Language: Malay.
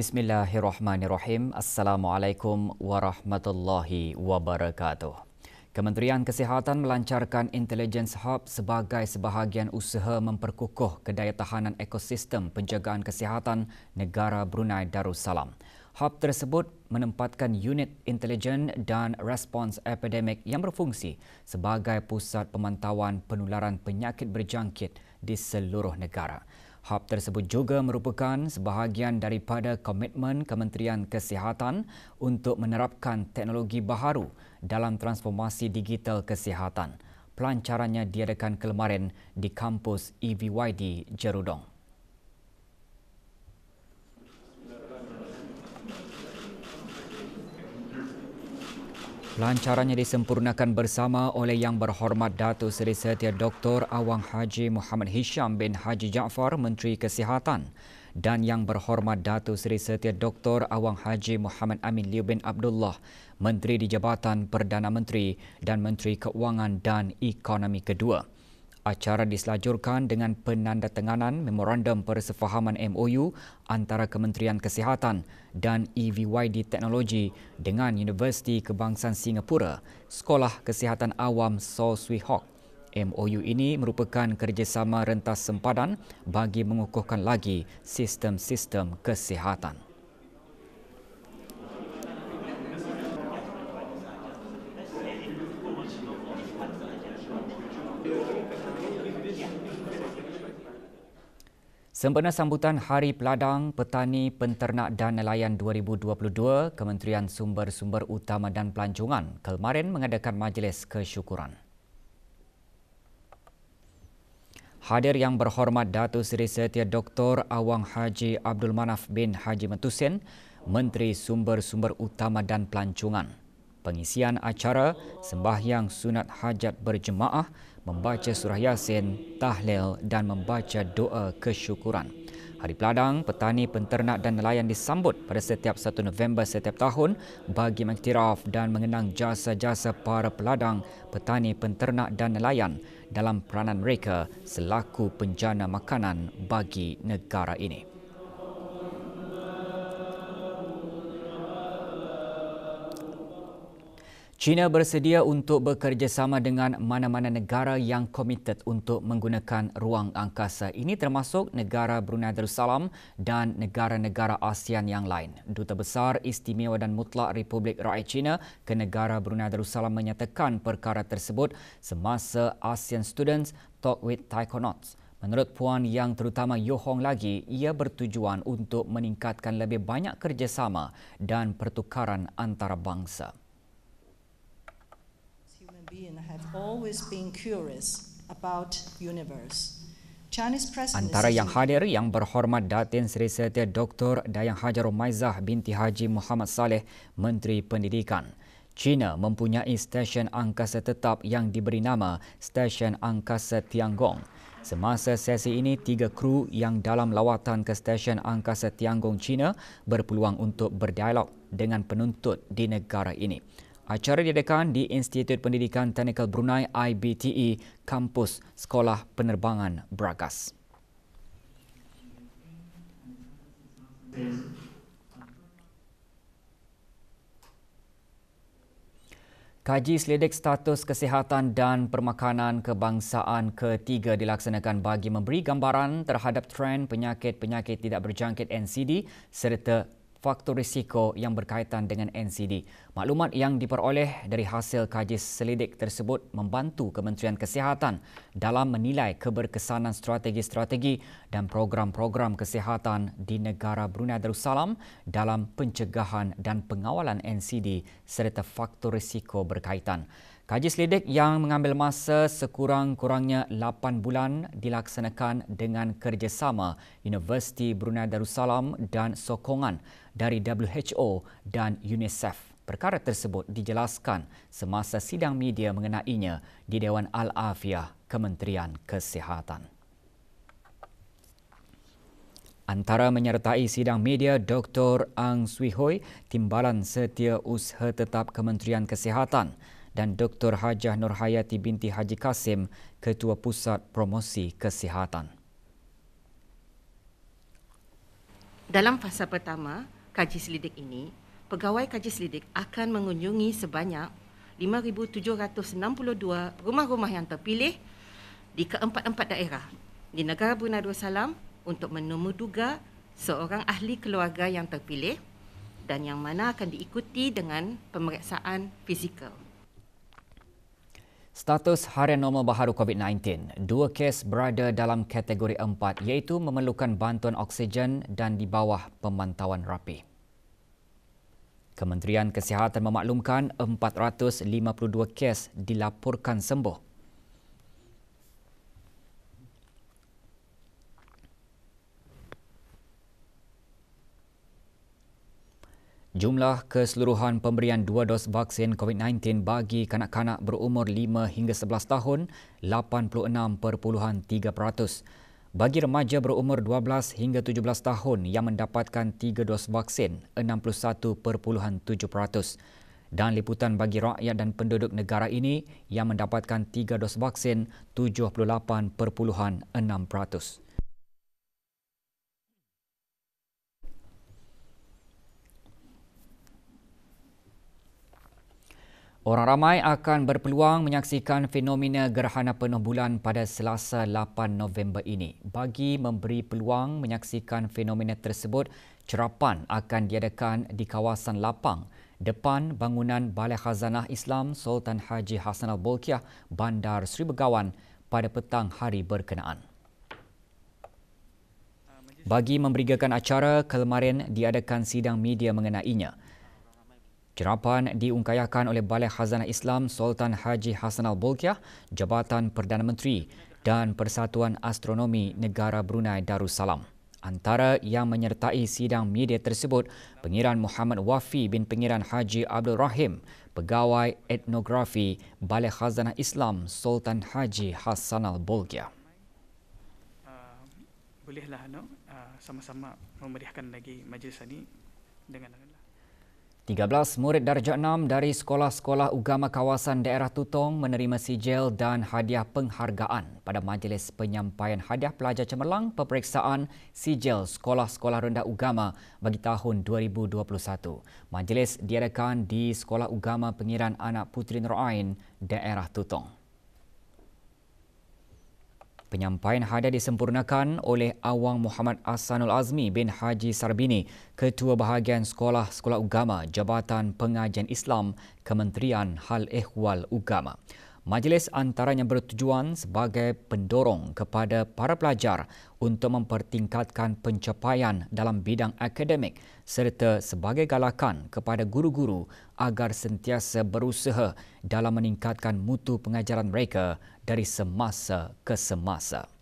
Bismillahirrahmanirrahim. Assalamualaikum warahmatullahi wabarakatuh. Kementerian Kesihatan melancarkan Intelligence Hub sebagai sebahagian usaha memperkukuh kedayatahanan ekosistem penjagaan kesihatan negara Brunei Darussalam. Hub tersebut menempatkan unit intelijen dan respons epidemik yang berfungsi sebagai pusat pemantauan penularan penyakit berjangkit di seluruh negara. Hub tersebut juga merupakan sebahagian daripada komitmen Kementerian Kesihatan untuk menerapkan teknologi baharu dalam transformasi digital kesihatan. Pelancarannya diadakan kemarin di kampus EVYD Jerudong. Pelancarannya disempurnakan bersama oleh Yang Berhormat Datu Seri Setia Dr. Awang Haji Muhammad Hisham bin Haji Jaafar, Menteri Kesihatan dan Yang Berhormat Datu Seri Setia Dr. Awang Haji Muhammad Amin Liu bin Abdullah, Menteri di Jabatan Perdana Menteri dan Menteri Keuangan dan Ekonomi Kedua. Acara diselajurkan dengan penandatanganan memorandum persefahaman MOU antara Kementerian Kesihatan dan EVYD Teknologi dengan Universiti Kebangsaan Singapura, Sekolah Kesihatan Awam So Sui Hock. MOU ini merupakan kerjasama rentas sempadan bagi mengukuhkan lagi sistem-sistem kesihatan. Sempena sambutan Hari Peladang Petani Penternak dan Nelayan 2022, Kementerian Sumber-Sumber Utama dan Pelancongan kemarin mengadakan majlis kesyukuran. Hadir yang berhormat Datu Seri Setia Dr. Awang Haji Abdul Manaf bin Haji Mentusin, Menteri Sumber-Sumber Utama dan Pelancongan pengisian acara, sembahyang sunat hajat berjemaah, membaca surah Yasin, tahlil dan membaca doa kesyukuran. Hari Peladang, petani, penternak dan nelayan disambut pada setiap 1 November setiap tahun bagi mengiktiraf dan mengenang jasa-jasa para peladang, petani, penternak dan nelayan dalam peranan mereka selaku penjana makanan bagi negara ini. China bersedia untuk bekerjasama dengan mana-mana negara yang komited untuk menggunakan ruang angkasa. Ini termasuk negara Brunei Darussalam dan negara-negara ASEAN yang lain. Duta Besar Istimewa dan Mutlak Republik Rakyat China ke negara Brunei Darussalam menyatakan perkara tersebut semasa ASEAN Students Talk with Taikonauts. Menurut puan yang terutama Yohong lagi, ia bertujuan untuk meningkatkan lebih banyak kerjasama dan pertukaran antarabangsa. Antara yang hadir yang berhormat Datin Seri Setia Dr. Dayang Hajar Maizah binti Haji Muhammad Saleh, Menteri Pendidikan. China mempunyai stesen angkasa tetap yang diberi nama Stesen Angkasa Tianggong. Semasa sesi ini, tiga kru yang dalam lawatan ke Stesen Angkasa Tianggong China berpeluang untuk berdialog dengan penuntut di negara ini. Acara diadakan di Institut Pendidikan Teknikal Brunei IBTE, Kampus Sekolah Penerbangan Bragas. Kaji selidik status kesihatan dan permakanan kebangsaan ketiga dilaksanakan bagi memberi gambaran terhadap tren penyakit-penyakit tidak berjangkit NCD serta faktor risiko yang berkaitan dengan NCD. Maklumat yang diperoleh dari hasil kaji selidik tersebut membantu Kementerian Kesihatan dalam menilai keberkesanan strategi-strategi dan program-program kesihatan di negara Brunei Darussalam dalam pencegahan dan pengawalan NCD serta faktor risiko berkaitan. Kaji selidik yang mengambil masa sekurang-kurangnya 8 bulan dilaksanakan dengan kerjasama Universiti Brunei Darussalam dan sokongan dari WHO dan UNICEF. Perkara tersebut dijelaskan semasa sidang media mengenainya di Dewan Al-Afiah Kementerian Kesihatan. Antara menyertai sidang media Dr. Ang Sui Hoi, Timbalan Setia Usaha Tetap Kementerian Kesihatan, dan Dr. Hajah Nurhayati binti Haji Kasim, Ketua Pusat Promosi Kesihatan. Dalam fasa pertama kaji selidik ini, pegawai kaji selidik akan mengunjungi sebanyak 5,762 rumah-rumah yang terpilih di keempat-empat daerah di negara Brunei Darussalam untuk menemuduga seorang ahli keluarga yang terpilih dan yang mana akan diikuti dengan pemeriksaan fizikal. Status harian normal baharu COVID-19, dua kes berada dalam kategori empat, iaitu memerlukan bantuan oksigen dan di bawah pemantauan rapi. Kementerian Kesihatan memaklumkan 452 kes dilaporkan sembuh Jumlah keseluruhan pemberian dua dos vaksin COVID-19 bagi kanak-kanak berumur 5 hingga 11 tahun 86.3%. Bagi remaja berumur 12 hingga 17 tahun yang mendapatkan tiga dos vaksin 61.7%. Dan liputan bagi rakyat dan penduduk negara ini yang mendapatkan tiga dos vaksin 78.6%. Orang ramai akan berpeluang menyaksikan fenomena gerhana penuh bulan pada Selasa 8 November ini. Bagi memberi peluang menyaksikan fenomena tersebut, cerapan akan diadakan di kawasan lapang depan bangunan Balai Khazanah Islam Sultan Haji Hassan Al-Bolkiah Bandar Sri Begawan pada petang hari berkenaan. Bagi memberigakan acara, kemarin diadakan sidang media mengenainya – Cerapan diungkayakan oleh Balai Khazanah Islam Sultan Haji Hassan Al-Bolkiah, Jabatan Perdana Menteri dan Persatuan Astronomi Negara Brunei Darussalam. Antara yang menyertai sidang media tersebut, Pengiran Muhammad Wafi bin Pengiran Haji Abdul Rahim, Pegawai Etnografi Balai Khazanah Islam Sultan Haji Hassan Al-Bolkiah. Ah, bolehlah ah, sama-sama memeriahkan lagi majlis ini dengan... 13 murid darjah 6 dari sekolah-sekolah Ugama kawasan daerah Tutong menerima sijil dan hadiah penghargaan pada majlis penyampaian hadiah pelajar cemerlang peperiksaan sijil sekolah-sekolah rendah Ugama bagi tahun 2021. Majlis diadakan di Sekolah Ugama Pengiran Anak Putri Nur Ain, daerah Tutong. Penyampaian hadiah disempurnakan oleh Awang Muhammad Asanul Azmi bin Haji Sarbini, Ketua Bahagian Sekolah-Sekolah Ugama Jabatan Pengajian Islam Kementerian Hal Ehwal Ugama. Majlis antaranya bertujuan sebagai pendorong kepada para pelajar untuk mempertingkatkan pencapaian dalam bidang akademik serta sebagai galakan kepada guru-guru agar sentiasa berusaha dalam meningkatkan mutu pengajaran mereka dari semasa ke semasa.